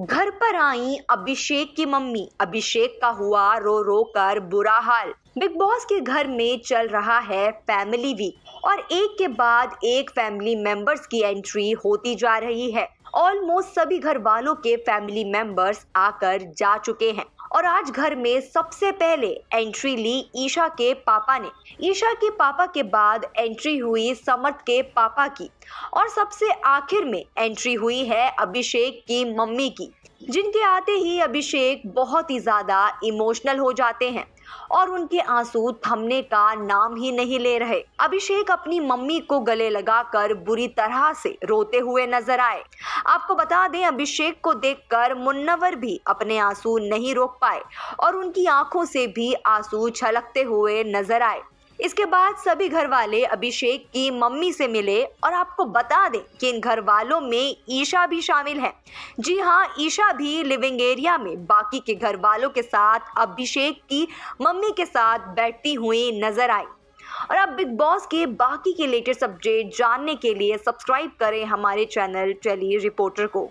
घर पर आई अभिषेक की मम्मी अभिषेक का हुआ रो रो कर बुरा हाल बिग बॉस के घर में चल रहा है फैमिली वीक और एक के बाद एक फैमिली मेंबर्स की एंट्री होती जा रही है ऑलमोस्ट सभी घर वालों के फैमिली मेंबर्स आकर जा चुके हैं और आज घर में सबसे पहले एंट्री ली ईशा के पापा ने ईशा के पापा के बाद एंट्री हुई समर्थ के पापा की और सबसे आखिर में एंट्री हुई है अभिषेक की मम्मी की जिनके आते ही अभिषेक बहुत ही ज़्यादा इमोशनल हो जाते हैं और उनके आंसू थमने का नाम ही नहीं ले रहे अभिषेक अपनी मम्मी को गले लगाकर बुरी तरह से रोते हुए नजर आए आपको बता दें अभिषेक को देखकर मुन्नवर भी अपने आंसू नहीं रोक पाए और उनकी आंखों से भी आंसू छलकते हुए नजर आए इसके बाद सभी घर वाले अभिषेक की मम्मी से मिले और आपको बता दें कि इन घर वालों में ईशा भी शामिल है जी हाँ ईशा भी लिविंग एरिया में बाकी के घर वालों के साथ अभिषेक की मम्मी के साथ बैठती हुई नजर आई और अब बिग बॉस के बाकी के लेटेस्ट अपडेट जानने के लिए सब्सक्राइब करें हमारे चैनल टेली रिपोर्टर को